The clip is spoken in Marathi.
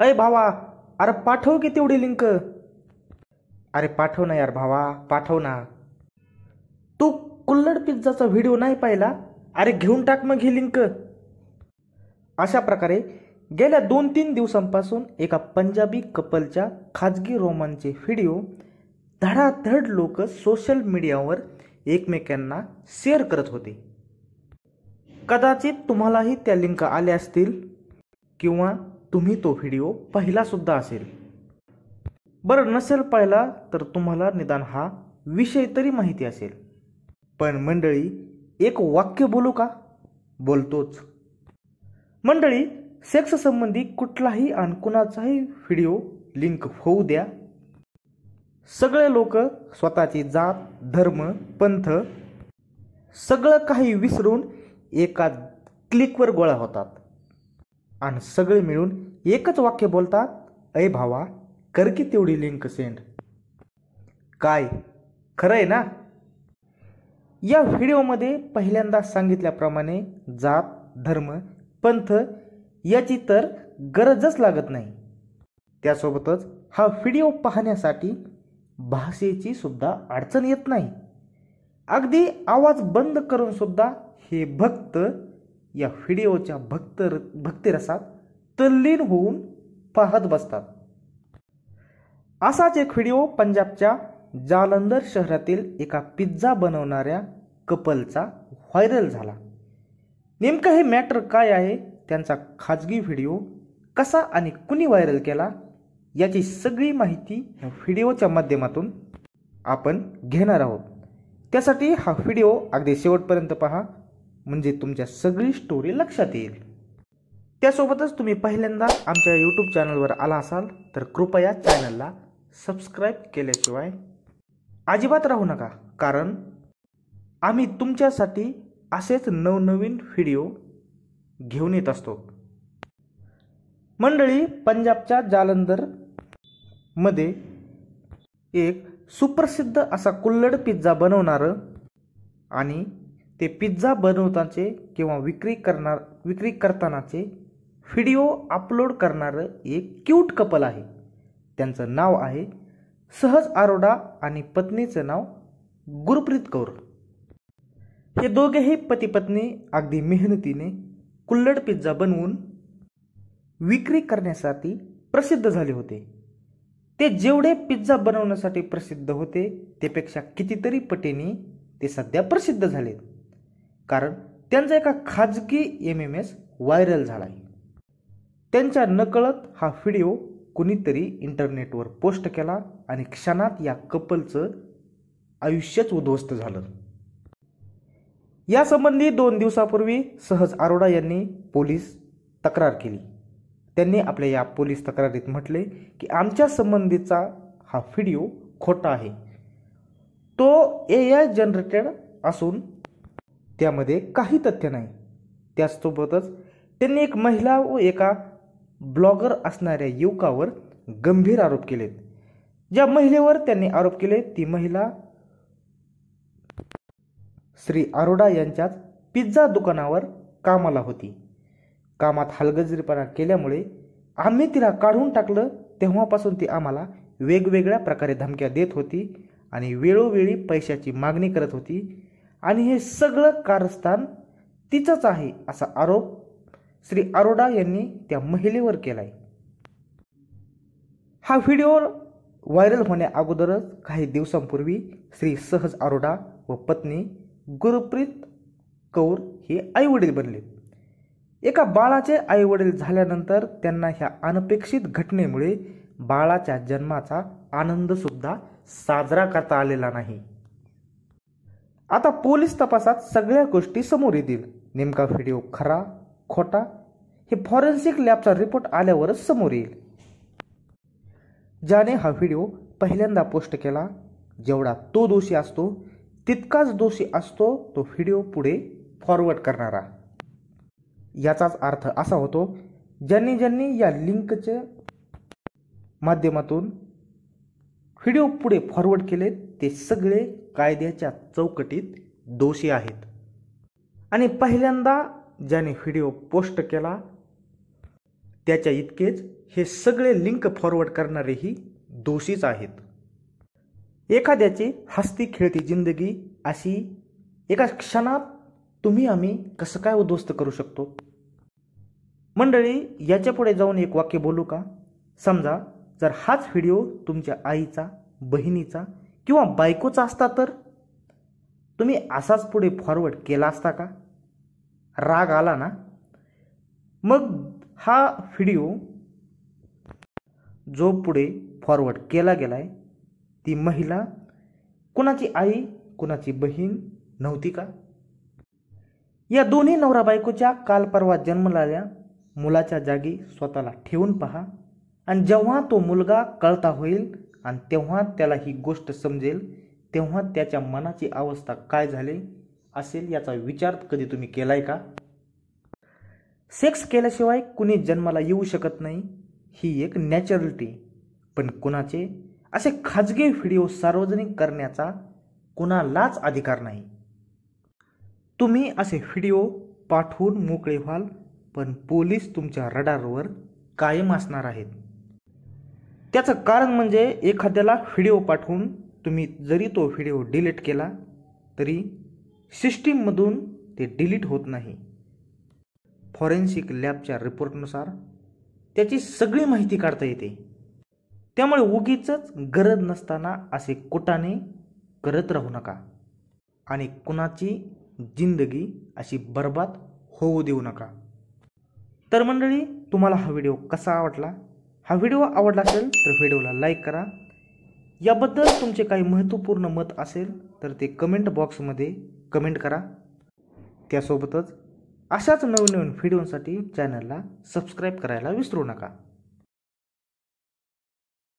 अय भावा अरे पाठव की तेवढी लिंक अरे पाठव ना यार भावा पाठव ना तू कुल्लड पिझ्झाचा व्हिडिओ नाही पाहिला अरे घेऊन टाक मग ही लिंक अशा प्रकारे गेल्या दोन तीन दिवसांपासून एका पंजाबी कपलच्या खाजगी रोमांचे व्हिडिओ धडाधड लोक सोशल मीडियावर एकमेकांना शेअर करत होते कदाचित तुम्हालाही त्या लिंक आल्या असतील किंवा तुम्ही तो व्हिडिओ सुद्धा असेल बरं नसेल पाहिला तर तुम्हाला निदान हा विषय तरी माहिती असेल पण मंडळी एक वाक्य बोलू का बोलतोच मंडळी सेक्स संबंधी कुठलाही आणि कुणाचाही व्हिडिओ लिंक होऊ द्या सगळे लोक स्वतःची जात धर्म पंथ सगळं काही विसरून एका क्लिकवर गोळा होतात आणि सगळे मिळून एकच वाक्य बोलतात अय भावा कर की तेवढी लिंक सेंड काय खरं आहे ना या व्हिडिओमध्ये पहिल्यांदा सांगितल्याप्रमाणे जात धर्म पंथ याची तर गरजच लागत नाही त्यासोबतच हा व्हिडिओ पाहण्यासाठी भाषेची सुद्धा अडचण येत नाही अगदी आवाज बंद करून सुद्धा हे भक्त या व्हिडिओच्या भक्त भक्तिरसात तल्लीन होऊन पाहत बसतात असाच एक व्हिडिओ पंजाबच्या जालंधर शहरातील एका पिझ्झा बनवणाऱ्या कपलचा व्हायरल झाला नेमकं हे मॅटर काय आहे त्यांचा खाजगी व्हिडिओ कसा आणि कुणी व्हायरल केला याची सगळी माहिती ह्या व्हिडिओच्या माध्यमातून आपण घेणार आहोत त्यासाठी हा व्हिडिओ अगदी शेवटपर्यंत पहा म्हणजे तुमच्या सगळी स्टोरी लक्षात येईल त्यासोबतच तुम्ही पहिल्यांदा आमच्या यूट्यूब चॅनलवर आला असाल तर कृपया चॅनलला सबस्क्राईब केल्याशिवाय अजिबात राहू नका कारण आम्ही तुमच्यासाठी असेच नवनवीन व्हिडिओ घेऊन येत असतो मंडळी पंजाबच्या जालंधरमध्ये एक सुप्रसिद्ध असा कुल्लड पिझ्झा बनवणारं आणि ते पिझ्झा बनवताचे किंवा विक्री करणार विक्री करतानाचे व्हिडिओ अपलोड करणारं एक क्यूट कपल आहे त्यांचं नाव आहे सहज आरोडा आणि पत्नीचं नाव गुरप्रीत कौर हे दोघेही पती पत्नी अगदी मेहनतीने कुल्लड पिझ्झा बनवून विक्री करण्यासाठी प्रसिद्ध झाले होते ते जेवढे पिझ्झा बनवण्यासाठी प्रसिद्ध होते त्यापेक्षा कितीतरी पटीने ते सध्या प्रसिद्ध झालेत कारण त्यांचा एका खाजगी एम एम एस व्हायरल झाला आहे त्यांच्या नकळत हा व्हिडिओ कुणीतरी इंटरनेटवर पोस्ट केला आणि क्षणात या कपलचं आयुष्यच उद्ध्वस्त झालं यासंबंधी दोन दिवसापूर्वी सहज अरोडा यांनी पोलीस तक्रार केली त्यांनी आपल्या या पोलीस तक्रारीत म्हटले की आमच्या संबंधीचा हा व्हिडिओ खोटा आहे तो ए आय जनरेटेड असून त्यामध्ये काही तथ्य नाही त्याचसोबतच त्यांनी एक महिला व एका ब्लॉगर असणाऱ्या युवकावर गंभीर आरोप केलेत ज्या महिलेवर त्यांनी आरोप केले ती महिला श्री अरोडा यांच्याच पिझ्झा दुकानावर कामाला होती कामात हलगजरीपणा केल्यामुळे आम्ही तिला काढून टाकलं तेव्हापासून ती आम्हाला वेगवेगळ्या प्रकारे धमक्या देत होती आणि वेळोवेळी पैशाची मागणी करत होती आणि हे सगळं कारस्थान तिचंच आहे असा आरोप श्री अरोडा यांनी त्या महिलेवर केला आहे हा व्हिडिओ व्हायरल होण्या अगोदरच काही दिवसांपूर्वी श्री सहज अरोडा व पत्नी गुरुप्रीत कौर हे आईवडील बनले एका बाळाचे आईवडील झाल्यानंतर त्यांना ह्या अनपेक्षित घटनेमुळे बाळाच्या जन्माचा आनंदसुद्धा साजरा करता आलेला नाही आता पोलीस तपासात सगळ्या गोष्टी समोर येतील नेमका व्हिडिओ खरा खोटा हे फॉरेन्सिक लॅबचा रिपोर्ट आल्यावरच समोर येईल ज्याने हा व्हिडिओ पहिल्यांदा पोस्ट केला जेवढा तो दोषी असतो तितकाच दोषी असतो तो व्हिडिओ पुढे फॉरवर्ड करणारा याचाच अर्थ असा होतो ज्यांनी ज्यांनी या लिंकच्या माध्यमातून व्हिडिओ पुढे फॉरवर्ड केले ते सगळे कायद्याच्या चौकटीत दोषी आहेत आणि पहिल्यांदा ज्याने व्हिडिओ पोस्ट केला त्याच्या इतकेच हे सगळे लिंक फॉरवर्ड करणारेही दोषीच आहेत एखाद्याची हस्ती खेळती जिंदगी अशी एका क्षणात तुम्ही आम्ही कसं काय उद्ध्वस्त करू शकतो मंडळी याच्या पुढे जाऊन एक वाक्य बोलू का समजा जर हाच व्हिडिओ तुमच्या आईचा बहिणीचा किंवा बायकोचा असता तर तुम्ही असाच पुढे फॉरवर्ड केला असता का राग आला ना मग हा व्हिडिओ जो पुढे फॉरवर्ड केला गेलाय ती महिला कुणाची आई कुणाची बहीण नव्हती का या दोन्ही नवरा बायकोच्या काल परवा जन्मलेल्या मुलाच्या जागी स्वतःला ठेवून पहा आणि जेव्हा तो मुलगा कळता होईल आणि तेव्हा त्याला ही गोष्ट समजेल तेव्हा त्याच्या मनाची अवस्था काय झाले असेल याचा विचार कधी तुम्ही केलाय का सेक्स केल्याशिवाय कुणी जन्माला येऊ शकत नाही ही एक नॅचरलिटी पण कुणाचे असे खाजगी व्हिडिओ सार्वजनिक करण्याचा कुणालाच अधिकार नाही तुम्ही असे व्हिडिओ पाठवून मोकळे व्हाल पण पोलीस तुमच्या रडारवर कायम असणार आहेत त्याचं कारण म्हणजे एखाद्याला व्हिडिओ पाठवून तुम्ही जरी तो व्हिडिओ डिलीट केला तरी सिस्टीममधून ते डिलीट होत नाही फॉरेन्सिक लॅबच्या रिपोर्टनुसार त्याची सगळी माहिती काढता येते त्यामुळे उगीच गरज नसताना असे कोटाने करत राहू नका आणि कुणाची जिंदगी अशी बर्बाद होऊ देऊ नका तर मंडळी तुम्हाला हा व्हिडिओ कसा आवडला हा व्हिडिओ आवडला असेल तर व्हिडिओला लाईक करा याबद्दल तुमचे काही महत्त्वपूर्ण मत असेल तर ते कमेंट बॉक्समध्ये कमेंट करा त्यासोबतच अशाच नवनवीन व्हिडिओसाठी चॅनलला सबस्क्राईब करायला विसरू नका